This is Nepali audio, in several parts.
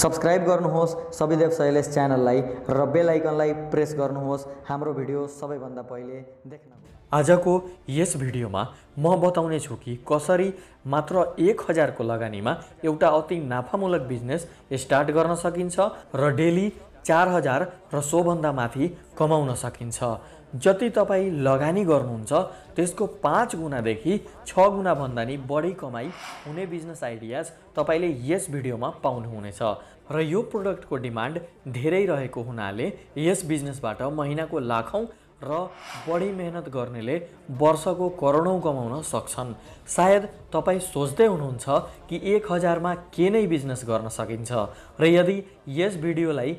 सब्सक्राइब गर्नुहोस् सबैदेव शैलेस च्यानललाई र बेल आइकनलाई प्रेस गर्नुहोस् हाम्रो भिडियो सबैभन्दा पहिले देख्न आजको यस भिडियोमा म बताउने छु कि कसरी मात्र एक हजारको लगानीमा एउटा अति नाफामूलक बिजनेस स्टार्ट गर्न सकिन्छ र डेली चार हजार र सोभन्दा माथि कमाउन सकिन्छ जति तपाईँ लगानी गर्नुहुन्छ त्यसको पाँच गुणादेखि छ गुणाभन्दा नि बढी कमाई हुने बिजनेस आइडियाज तपाईँले यस भिडियोमा पाउनुहुनेछ र यो प्रोडक्टको डिमान्ड धेरै रहेको हुनाले यस बिजनेसबाट महिनाको लाखौँ र बढी मेहनत गर्नेले वर्षको करोडौँ कमाउन सक्छन् सायद तपाईँ सोच्दै हुनुहुन्छ कि एक हजारमा के नै बिजनेस गर्न सकिन्छ र यदि यस भिडियोलाई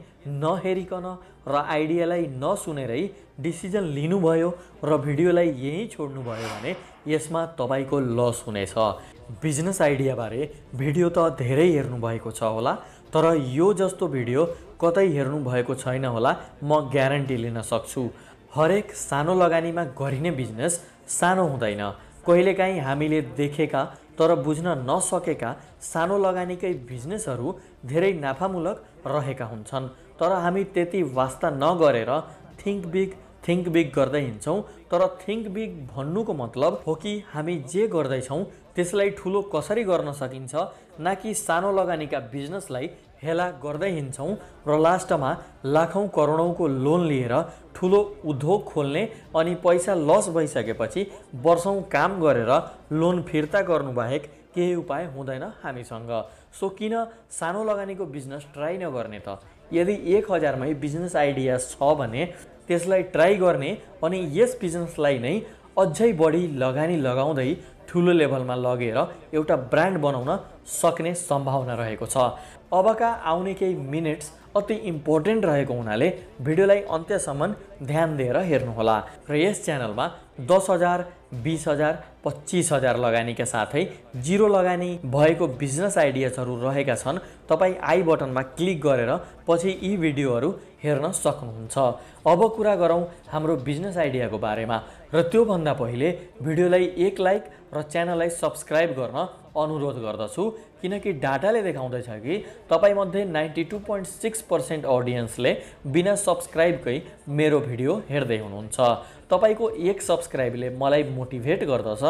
नहेरिकन र आइडियालाई नसुनेरै डिसिजन लिनुभयो र भिडियोलाई यहीँ छोड्नुभयो भने यसमा तपाईँको लस हुनेछ बिजनेस आइडियाबारे भिडियो त धेरै हेर्नुभएको छ होला तर यो जस्तो भिडियो कतै हेर्नुभएको छैन होला म ग्यारेन्टी लिन सक्छु हरेक सानो लगानीमा गरिने बिजनेस सानो हुँदैन कहिलेकाहीँ हामीले देखेका तर बुझ्न नसकेका सानो लगानीकै बिजनेसहरू धेरै नाफामूलक रहेका हुन्छन् तर हामी त्यति वास्ता नगरेर थिङ्क बिग थिङ्क बिग गर्दै हिँड्छौँ तर थिङ्क बिग भन्नुको मतलब हो कि हामी जे गर्दैछौँ त्यसलाई ठुलो कसरी गर्न सकिन्छ न कि सानो लगानीका बिजनेसलाई हेला गर्दै हिँड्छौँ र लास्टमा लाखौँ करोडौँको लोन लिएर ठुलो उद्योग खोल्ने अनि पैसा लस भइसकेपछि वर्षौँ काम गरेर लोन फिर्ता गर्नुबाहेक केही उपाय हुँदैन हामीसँग सो किन सानो लगानीको बिजनेस ट्राई नगर्ने त यदि एक हजारमै बिजनेस आइडिया छ भने त्यसलाई ट्राई गर्ने अनि यस बिजनेसलाई नै अझै बढी लगानी लगाउँदै ठुलो लेभलमा लगेर एउटा ब्रान्ड बनाउन सक्ने सम्भावना रहेको छ अबका आउने केही मिनट्स अति इम्पोर्टेन्ट रहेको हुनाले भिडियोलाई अन्त्यसम्म ध्यान दिएर हेर्नुहोला र यस च्यानलमा दस हजार बिस हजार पच्चिस हजार लगानीका साथै जिरो लगानी भएको बिजनेस आइडियाजहरू रहेका छन् तपाईँ आई बटनमा क्लिक गरेर पछि यी भिडियोहरू हेर्न सक्नुहुन्छ अब कुरा गरौँ हाम्रो बिजनेस आइडियाको बारेमा र त्योभन्दा पहिले भिडियोलाई एक लाइक र च्यानललाई सब्सक्राइब गर्न अनुरोध गर्दछु किनकि डाटाले देखाउँदैछ कि तपाईँमध्ये ninety two point six percent अडियन्सले बिना सब्सक्राइबकै मेरो भिडियो हेर्दै हुनुहुन्छ तपाईँको एक सब्सक्राइबले मलाई मोटिभेट गर्दछ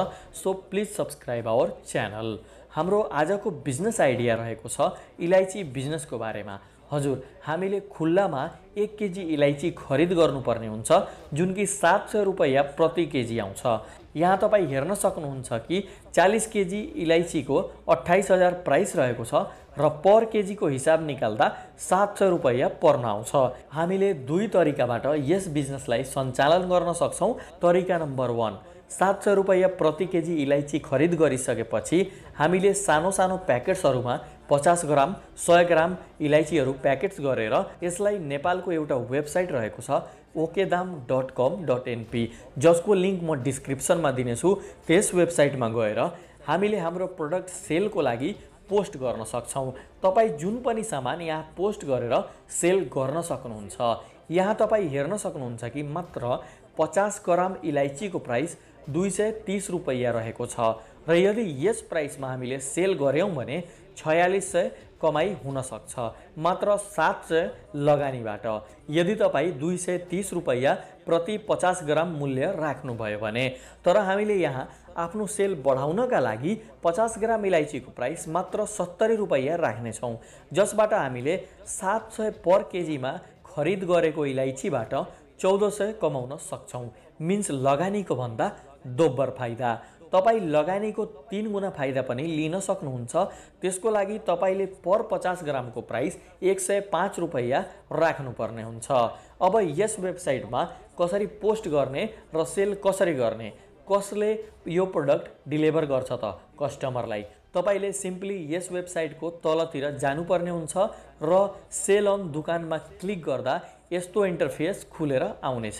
so please subscribe our channel हाम्रो आजको बिजनेस आइडिया रहेको छ इलाइची बिजनेसको बारेमा हजुर हामीले खुल्लामा एक केजी इलाइची खरिद गर्नुपर्ने हुन्छ जुन कि सात सय रुपियाँ प्रति केजी आउँछ यहाँ तपाईँ हेर्न सक्नुहुन्छ कि चालिस केजी इलाइचीको अट्ठाइस हजार प्राइस रहेको छ र पर केजीको हिसाब निकाल्दा सात सय रुपियाँ पर्न आउँछ हामीले दुई तरिकाबाट यस बिजनेसलाई सञ्चालन गर्न सक्छौँ तरिका नम्बर वान सात सय रुपियाँ प्रति केजी इलाइची खरिद गरिसकेपछि हामीले सानो सानो प्याकेट्सहरूमा पचास ग्राम सय ग्राम इलाइचीहरू प्याकेट्स गरेर यसलाई नेपालको एउटा वेबसाइट रहेको छ ओकेदाम डट कम डट एनपी जसको लिङ्क म डिस्क्रिप्सनमा दिनेछु त्यस वेबसाइटमा गएर हामीले हाम्रो प्रडक्ट सेलको लागि पोस्ट गर्न सक्छौँ तपाईँ जुन पनि सामान यहाँ पोस्ट गरेर सेल गर्न सक्नुहुन्छ यहाँ तपाईँ हेर्न सक्नुहुन्छ कि मात्र पचास ग्राम इलाइचीको प्राइस दुई सय तिस रुपैयाँ रहेको छ र यदि यस प्राइसमा हामीले सेल गऱ्यौँ भने छयालिस सय कमाइ हुनसक्छ मात्र सात सय लगानीबाट यदि तपाईँ दुई सय तिस रुपैयाँ प्रति पचास ग्राम मूल्य राख्नुभयो भने तर हामीले यहाँ आफ्नो सेल बढाउनका लागि पचास ग्राम इलाइचीको प्राइस मात्र सत्तरी रुपैयाँ राख्नेछौँ जसबाट हामीले सात सय पर केजीमा खरिद गरेको इलाइचीबाट चौध सय कमाउन सक्छौँ मिन्स लगानीको भन्दा दोब्बर फाइदा तपाईँ लगानीको तिन गुणा फाइदा पनि लिन सक्नुहुन्छ त्यसको लागि तपाईँले पर पचास ग्रामको प्राइस एक सय पाँच रुपैयाँ राख्नुपर्ने हुन्छ अब यस वेबसाइटमा कसरी पोस्ट गर्ने र सेल कसरी गर्ने कसले यो प्रडक्ट डेलिभर गर्छ त कस्टमरलाई तपाईँले सिम्पली यस वेबसाइटको तलतिर जानुपर्ने हुन्छ र सेल अन दुकानमा क्लिक गर्दा यस्तो इन्टरफेस खुलेर आउनेछ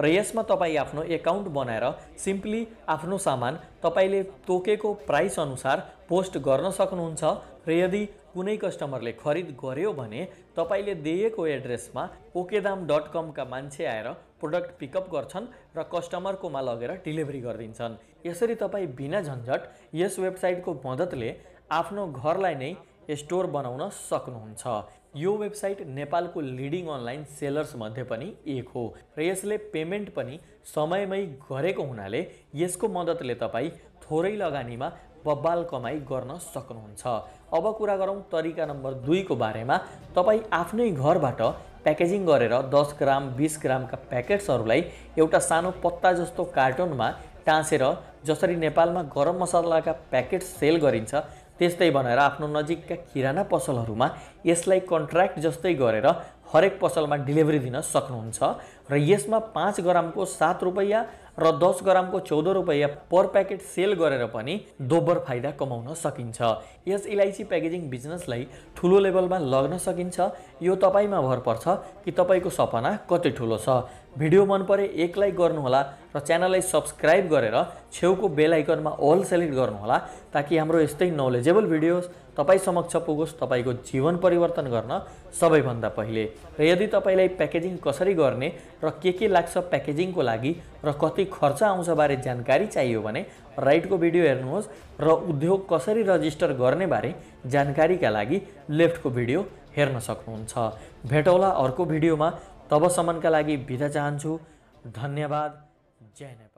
र यसमा तपाईँ आफ्नो एकाउन्ट बनाएर सिम्पली आफ्नो सामान तपाईँले तोकेको प्राइस अनुसार पोस्ट गर्न सक्नुहुन्छ र यदि कुनै कस्टमरले खरिद गर्यो भने तपाईँले दिएको एड्रेसमा ओकेदाम डट कमका मान्छे आएर प्रोडक्ट पिकअप गर्छन् र कस्टमरकोमा लगेर डेलिभरी गरिदिन्छन् यसरी तपाईँ बिना झन्झट यस वेबसाइटको मद्दतले आफ्नो घरलाई नै स्टोर बनाउन सक्नुहुन्छ यो वेबसाइट नेपालको लिडिङ अनलाइन सेलर्समध्ये पनि एक हो र यसले पेमेन्ट पनि समयमै गरेको हुनाले यसको मद्दतले तपाईँ थोरै लगानीमा बब्बाल कमाइ गर्न सक्नुहुन्छ अब कुरा गरौँ तरिका नम्बर दुईको बारेमा तपाईँ आफ्नै घरबाट प्याकेजिङ गरेर दस ग्राम बिस ग्रामका प्याकेट्सहरूलाई एउटा सानो पत्ता जस्तो कार्टुनमा टाँसेर जसरी नेपालमा गरम मसलाका प्याकेट सेल गरिन्छ त्यस्तै बनाएर आफ्नो नजिकका किराना पसलहरूमा यसलाई कन्ट्र्याक्ट जस्तै गरेर हरेक पसलमा डेलिभरी दिन सक्नुहुन्छ र यसमा पाँच ग्रामको सात रुपैयाँ र दस ग्रामको चौध रुपियाँ पर प्याकेट सेल गरेर पनि दोब्बर फाइदा कमाउन सकिन्छ यस इलाइची प्याकेजिङ बिजनेसलाई ठुलो लेभलमा लग्न सकिन्छ यो तपाईँमा भर पर्छ कि तपाईँको सपना कति ठुलो छ भिडियो मन परे एक लाइक गर्नुहोला र च्यानललाई सब्सक्राइब गरेर छेउको बेल आइकनमा अल सेलेक्ट गर्नुहोला ताकि हाम्रो यस्तै नलेजेबल भिडियोज तपाईँ समक्ष पुगोस् तपाईँको जीवन परिवर्तन गर्न सबैभन्दा पहिले र यदि तपाईँलाई प्याकेजिङ कसरी गर्ने र के के लाग्छ प्याकेजिङको लागि र कति खर्च आउँछ बारे जानकारी चाहियो भने राइटको भिडियो हेर्नुहोस् र उद्योग कसरी रजिस्टर गर्ने बारे जानकारीका लागि लेफ्टको भिडियो हेर्न सक्नुहुन्छ भेटौँला अर्को भिडियोमा तबसम्मका लागि बिदा चाहन्छु धन्यवाद जय नेपाल